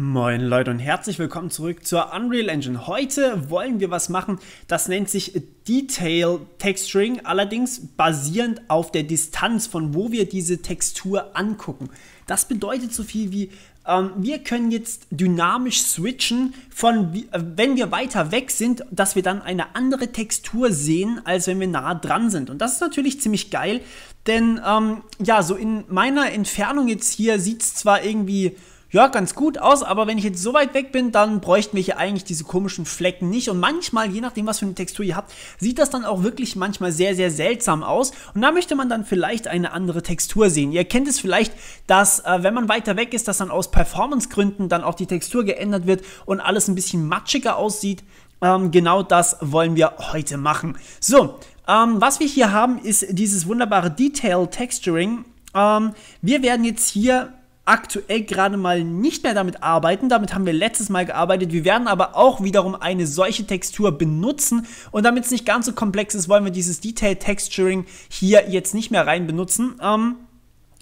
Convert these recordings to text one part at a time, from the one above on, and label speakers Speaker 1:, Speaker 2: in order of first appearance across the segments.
Speaker 1: Moin Leute und herzlich willkommen zurück zur Unreal Engine. Heute wollen wir was machen, das nennt sich Detail Texturing, allerdings basierend auf der Distanz, von wo wir diese Textur angucken. Das bedeutet so viel wie, ähm, wir können jetzt dynamisch switchen, von äh, wenn wir weiter weg sind, dass wir dann eine andere Textur sehen, als wenn wir nah dran sind. Und das ist natürlich ziemlich geil, denn ähm, ja, so in meiner Entfernung jetzt hier sieht es zwar irgendwie ja, ganz gut aus, aber wenn ich jetzt so weit weg bin, dann bräuchten wir hier eigentlich diese komischen Flecken nicht. Und manchmal, je nachdem, was für eine Textur ihr habt, sieht das dann auch wirklich manchmal sehr, sehr seltsam aus. Und da möchte man dann vielleicht eine andere Textur sehen. Ihr kennt es vielleicht, dass äh, wenn man weiter weg ist, dass dann aus Performance-Gründen dann auch die Textur geändert wird und alles ein bisschen matschiger aussieht. Ähm, genau das wollen wir heute machen. So, ähm, was wir hier haben, ist dieses wunderbare Detail Texturing. Ähm, wir werden jetzt hier aktuell gerade mal nicht mehr damit arbeiten. Damit haben wir letztes Mal gearbeitet. Wir werden aber auch wiederum eine solche Textur benutzen. Und damit es nicht ganz so komplex ist, wollen wir dieses Detail Texturing hier jetzt nicht mehr rein benutzen, ähm,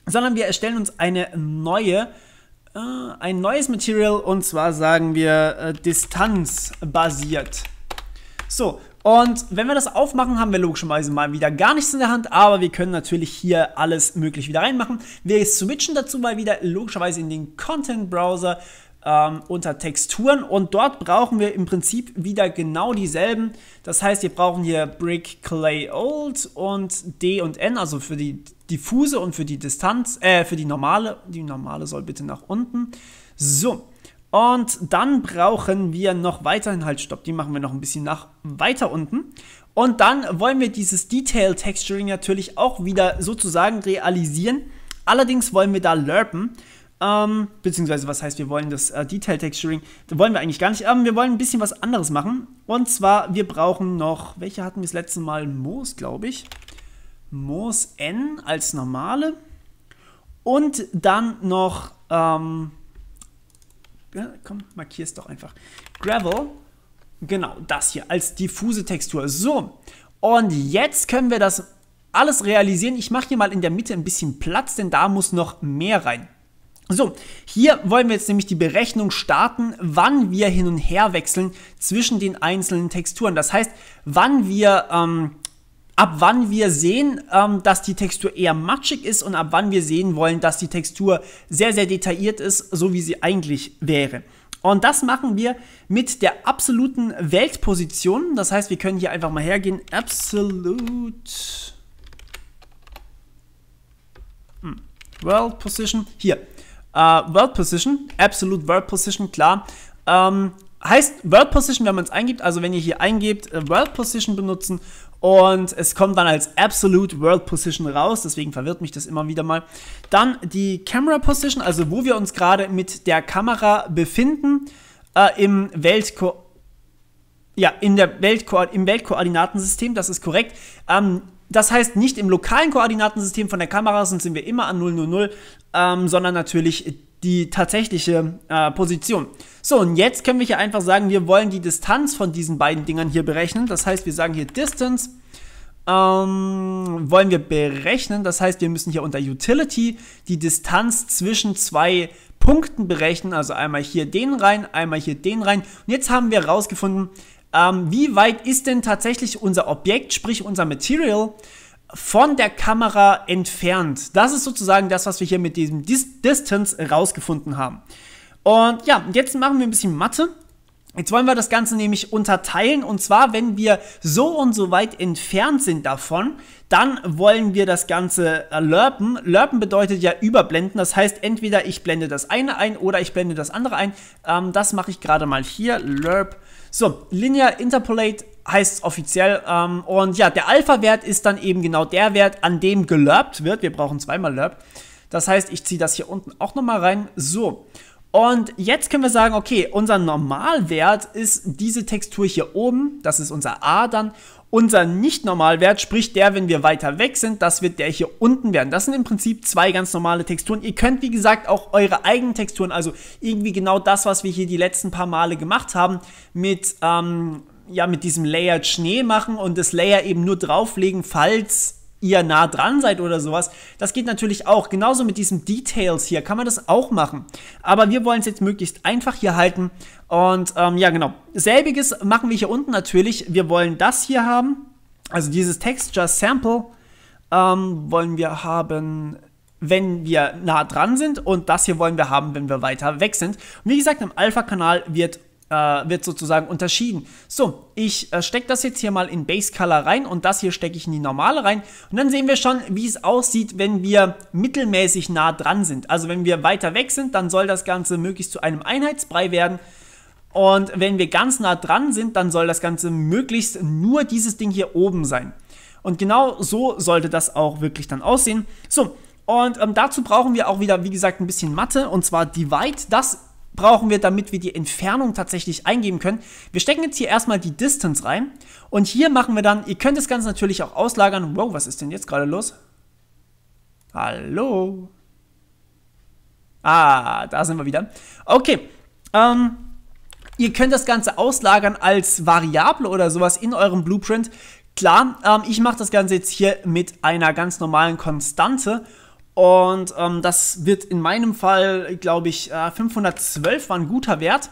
Speaker 1: sondern wir erstellen uns eine neue äh, ein neues Material und zwar sagen wir äh, basiert. So, und wenn wir das aufmachen, haben wir logischerweise mal wieder gar nichts in der Hand, aber wir können natürlich hier alles möglich wieder reinmachen. Wir switchen dazu mal wieder logischerweise in den Content-Browser ähm, unter Texturen und dort brauchen wir im Prinzip wieder genau dieselben. Das heißt, wir brauchen hier Brick, Clay, Old und D und N, also für die diffuse und für die Distanz, äh, für die normale. Die normale soll bitte nach unten. So, und dann brauchen wir noch weiterhin halt Stopp. Die machen wir noch ein bisschen nach weiter unten. Und dann wollen wir dieses Detail Texturing natürlich auch wieder sozusagen realisieren. Allerdings wollen wir da lerpen. Ähm, beziehungsweise, was heißt, wir wollen das äh, Detail Texturing? Das wollen wir eigentlich gar nicht, aber ähm, wir wollen ein bisschen was anderes machen. Und zwar, wir brauchen noch, welche hatten wir das letzte Mal? Moos, glaube ich. Moos N als normale. Und dann noch, ähm, ja, komm, markier es doch einfach. Gravel, genau, das hier als diffuse Textur. So, und jetzt können wir das alles realisieren. Ich mache hier mal in der Mitte ein bisschen Platz, denn da muss noch mehr rein. So, hier wollen wir jetzt nämlich die Berechnung starten, wann wir hin und her wechseln zwischen den einzelnen Texturen. Das heißt, wann wir ähm, ab wann wir sehen, ähm, dass die Textur eher matschig ist und ab wann wir sehen wollen, dass die Textur sehr, sehr detailliert ist, so wie sie eigentlich wäre. Und das machen wir mit der absoluten Weltposition. Das heißt, wir können hier einfach mal hergehen. Absolute hm. World Position. Hier. Uh, World Position. Absolute World Position, klar. Ähm, heißt World Position, wenn man es eingibt, also wenn ihr hier eingebt, äh, World Position benutzen und es kommt dann als Absolute World Position raus, deswegen verwirrt mich das immer wieder mal. Dann die Camera Position, also wo wir uns gerade mit der Kamera befinden, äh, im Weltko ja, in der Weltko im Weltkoordinatensystem, das ist korrekt. Ähm, das heißt nicht im lokalen Koordinatensystem von der Kamera, sonst sind wir immer an 000, ähm, sondern natürlich die tatsächliche äh, Position. So, und jetzt können wir hier einfach sagen, wir wollen die Distanz von diesen beiden Dingern hier berechnen. Das heißt, wir sagen hier Distance ähm, wollen wir berechnen. Das heißt, wir müssen hier unter Utility die Distanz zwischen zwei Punkten berechnen. Also einmal hier den rein, einmal hier den rein. Und jetzt haben wir herausgefunden, ähm, wie weit ist denn tatsächlich unser Objekt, sprich unser Material, von der Kamera entfernt. Das ist sozusagen das, was wir hier mit diesem Dis Distance rausgefunden haben. Und ja, jetzt machen wir ein bisschen Mathe. Jetzt wollen wir das Ganze nämlich unterteilen und zwar, wenn wir so und so weit entfernt sind davon, dann wollen wir das Ganze äh, lerpen. Lerpen bedeutet ja überblenden, das heißt entweder ich blende das eine ein oder ich blende das andere ein. Ähm, das mache ich gerade mal hier, lerp. So, linear interpolate heißt es offiziell. Ähm, und ja, der Alpha-Wert ist dann eben genau der Wert, an dem gelurpt wird. Wir brauchen zweimal Lurp. Das heißt, ich ziehe das hier unten auch nochmal rein. So. Und jetzt können wir sagen, okay, unser Normalwert ist diese Textur hier oben, das ist unser A dann. Unser Nicht-Normalwert, sprich der, wenn wir weiter weg sind, das wird der hier unten werden. Das sind im Prinzip zwei ganz normale Texturen. Ihr könnt, wie gesagt, auch eure eigenen Texturen, also irgendwie genau das, was wir hier die letzten paar Male gemacht haben, mit ähm, ja mit diesem Layered Schnee machen und das Layer eben nur drauflegen, falls ihr nah dran seid oder sowas. Das geht natürlich auch. Genauso mit diesen Details hier kann man das auch machen. Aber wir wollen es jetzt möglichst einfach hier halten. Und ähm, ja, genau. Selbiges machen wir hier unten natürlich. Wir wollen das hier haben. Also dieses Texture Sample ähm, wollen wir haben wenn wir nah dran sind und das hier wollen wir haben, wenn wir weiter weg sind. Und wie gesagt, im Alpha-Kanal wird äh, wird sozusagen unterschieden. So, ich äh, stecke das jetzt hier mal in Base Color rein und das hier stecke ich in die normale rein. Und dann sehen wir schon, wie es aussieht, wenn wir mittelmäßig nah dran sind. Also wenn wir weiter weg sind, dann soll das Ganze möglichst zu einem Einheitsbrei werden. Und wenn wir ganz nah dran sind, dann soll das Ganze möglichst nur dieses Ding hier oben sein. Und genau so sollte das auch wirklich dann aussehen. So, und ähm, dazu brauchen wir auch wieder, wie gesagt, ein bisschen Mathe, und zwar Divide. Das brauchen wir, damit wir die Entfernung tatsächlich eingeben können. Wir stecken jetzt hier erstmal die Distance rein und hier machen wir dann, ihr könnt das Ganze natürlich auch auslagern. Wow, was ist denn jetzt gerade los? Hallo? Ah, da sind wir wieder. Okay, ähm, ihr könnt das Ganze auslagern als Variable oder sowas in eurem Blueprint. Klar, ähm, ich mache das Ganze jetzt hier mit einer ganz normalen Konstante und ähm, das wird in meinem Fall, glaube ich, äh, 512 war ein guter Wert.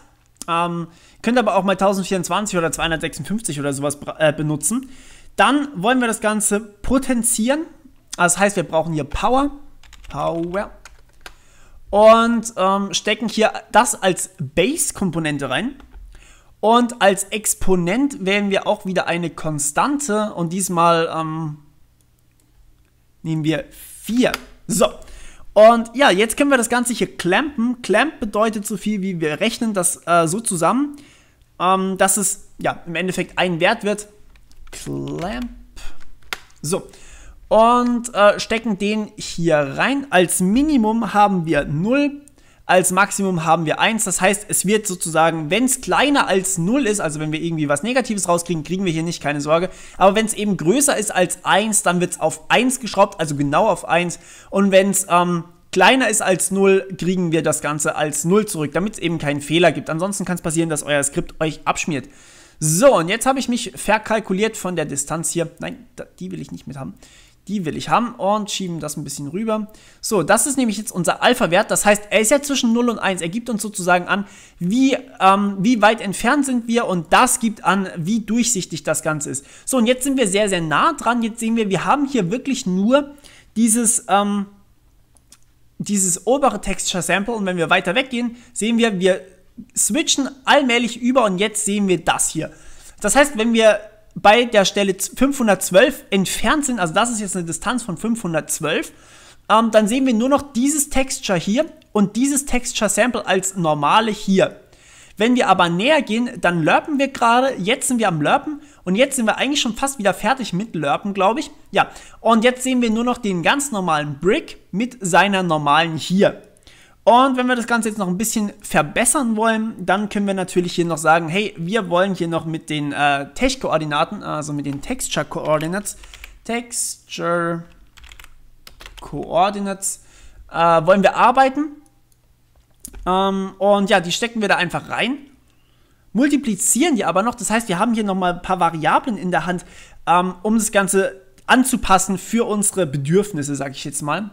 Speaker 1: Ähm, könnt aber auch mal 1024 oder 256 oder sowas äh, benutzen. Dann wollen wir das Ganze potenzieren. Das heißt, wir brauchen hier Power. Power. Und ähm, stecken hier das als Base-Komponente rein. Und als Exponent wählen wir auch wieder eine Konstante. Und diesmal ähm, nehmen wir 4. So. Und ja, jetzt können wir das Ganze hier clampen. Clamp bedeutet so viel wie wir rechnen das äh, so zusammen, ähm, dass es ja im Endeffekt ein Wert wird. Clamp. So. Und äh, stecken den hier rein. Als Minimum haben wir 0, als Maximum haben wir 1. Das heißt, es wird sozusagen, wenn es kleiner als 0 ist, also wenn wir irgendwie was Negatives rauskriegen, kriegen wir hier nicht, keine Sorge. Aber wenn es eben größer ist als 1, dann wird es auf 1 geschraubt, also genau auf 1. Und wenn es ähm, kleiner ist als 0, kriegen wir das Ganze als 0 zurück, damit es eben keinen Fehler gibt. Ansonsten kann es passieren, dass euer Skript euch abschmiert. So, und jetzt habe ich mich verkalkuliert von der Distanz hier. Nein, die will ich nicht mit haben. Die will ich haben und schieben das ein bisschen rüber. So, das ist nämlich jetzt unser Alpha-Wert. Das heißt, er ist ja zwischen 0 und 1. Er gibt uns sozusagen an, wie, ähm, wie weit entfernt sind wir und das gibt an, wie durchsichtig das Ganze ist. So, und jetzt sind wir sehr, sehr nah dran. Jetzt sehen wir, wir haben hier wirklich nur dieses... Ähm, dieses obere Texture Sample und wenn wir weiter weggehen, sehen wir, wir switchen allmählich über und jetzt sehen wir das hier. Das heißt, wenn wir bei der Stelle 512 entfernt sind, also das ist jetzt eine Distanz von 512, ähm, dann sehen wir nur noch dieses Texture hier und dieses Texture Sample als normale hier. Wenn wir aber näher gehen, dann lurpen wir gerade, jetzt sind wir am Lurpen und jetzt sind wir eigentlich schon fast wieder fertig mit Lurpen, glaube ich. Ja, und jetzt sehen wir nur noch den ganz normalen Brick mit seiner normalen hier. Und wenn wir das Ganze jetzt noch ein bisschen verbessern wollen, dann können wir natürlich hier noch sagen, hey, wir wollen hier noch mit den äh, Tech-Koordinaten, also mit den Texture-Coordinates, Texture-Coordinates, äh, wollen wir arbeiten. Ähm, und ja, die stecken wir da einfach rein, multiplizieren die aber noch. Das heißt, wir haben hier nochmal ein paar Variablen in der Hand, ähm, um das Ganze anzupassen für unsere Bedürfnisse, sage ich jetzt mal.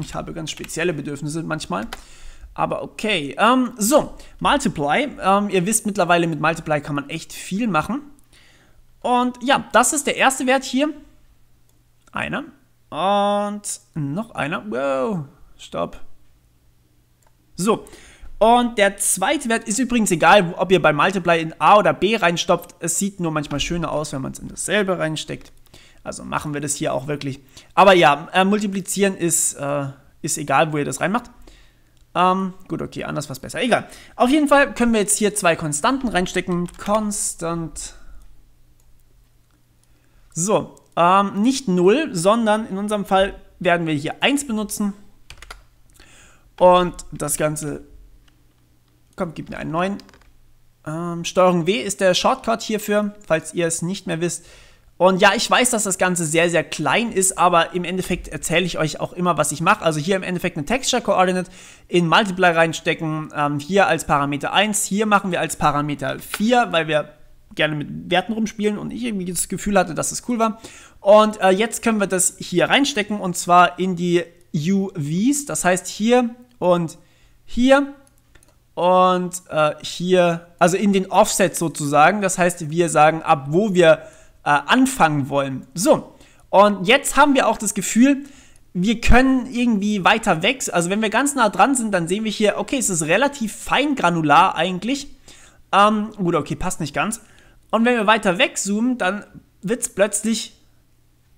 Speaker 1: Ich habe ganz spezielle Bedürfnisse manchmal. Aber okay. Ähm, so, Multiply. Ähm, ihr wisst mittlerweile, mit Multiply kann man echt viel machen. Und ja, das ist der erste Wert hier. Einer. Und noch einer. Wow, stopp. So, und der zweite Wert ist übrigens egal, ob ihr bei Multiply in A oder B reinstopft. Es sieht nur manchmal schöner aus, wenn man es in dasselbe reinsteckt. Also machen wir das hier auch wirklich. Aber ja, äh, multiplizieren ist, äh, ist egal, wo ihr das reinmacht. Ähm, gut, okay, anders was besser. Egal. Auf jeden Fall können wir jetzt hier zwei Konstanten reinstecken. Konstant. So, ähm, nicht 0, sondern in unserem Fall werden wir hier 1 benutzen. Und das Ganze, komm, gib mir einen neuen. Ähm, Steuerung W ist der Shortcut hierfür, falls ihr es nicht mehr wisst. Und ja, ich weiß, dass das Ganze sehr, sehr klein ist, aber im Endeffekt erzähle ich euch auch immer, was ich mache. Also hier im Endeffekt eine Texture Coordinate in Multiply reinstecken, ähm, hier als Parameter 1, hier machen wir als Parameter 4, weil wir gerne mit Werten rumspielen und ich irgendwie das Gefühl hatte, dass es das cool war. Und äh, jetzt können wir das hier reinstecken und zwar in die UVs, das heißt hier und hier und äh, hier, also in den Offsets sozusagen. Das heißt, wir sagen, ab wo wir äh, anfangen wollen. So, und jetzt haben wir auch das Gefühl, wir können irgendwie weiter weg. Also wenn wir ganz nah dran sind, dann sehen wir hier, okay, es ist relativ fein granular eigentlich. Ähm, gut, okay, passt nicht ganz. Und wenn wir weiter wegzoomen, dann wird es plötzlich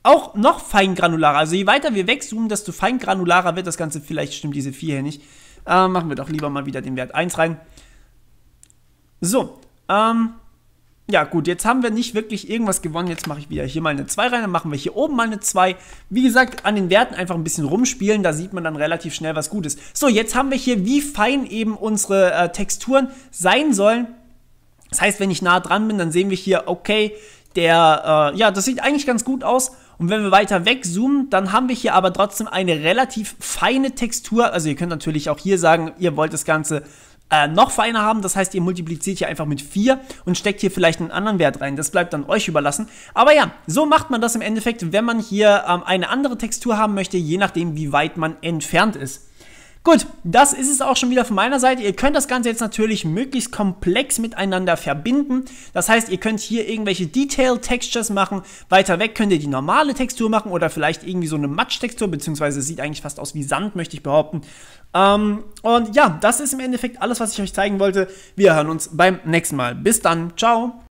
Speaker 1: auch noch feingranularer. Also je weiter wir wegzoomen, desto feingranularer wird das Ganze. Vielleicht stimmt diese 4 hier nicht. Ähm, machen wir doch lieber mal wieder den Wert 1 rein. So, ähm, ja, gut, jetzt haben wir nicht wirklich irgendwas gewonnen. Jetzt mache ich wieder hier mal eine 2 rein, dann machen wir hier oben mal eine 2. Wie gesagt, an den Werten einfach ein bisschen rumspielen, da sieht man dann relativ schnell, was Gutes. So, jetzt haben wir hier, wie fein eben unsere äh, Texturen sein sollen. Das heißt, wenn ich nah dran bin, dann sehen wir hier, okay, der, äh, ja, das sieht eigentlich ganz gut aus. Und wenn wir weiter wegzoomen, dann haben wir hier aber trotzdem eine relativ feine Textur. Also ihr könnt natürlich auch hier sagen, ihr wollt das Ganze äh, noch feiner haben. Das heißt, ihr multipliziert hier einfach mit 4 und steckt hier vielleicht einen anderen Wert rein. Das bleibt dann euch überlassen. Aber ja, so macht man das im Endeffekt, wenn man hier ähm, eine andere Textur haben möchte, je nachdem, wie weit man entfernt ist. Gut, das ist es auch schon wieder von meiner Seite. Ihr könnt das Ganze jetzt natürlich möglichst komplex miteinander verbinden. Das heißt, ihr könnt hier irgendwelche Detail Textures machen. Weiter weg könnt ihr die normale Textur machen oder vielleicht irgendwie so eine Matschtextur, beziehungsweise sieht eigentlich fast aus wie Sand, möchte ich behaupten. Ähm, und ja, das ist im Endeffekt alles, was ich euch zeigen wollte. Wir hören uns beim nächsten Mal. Bis dann. Ciao.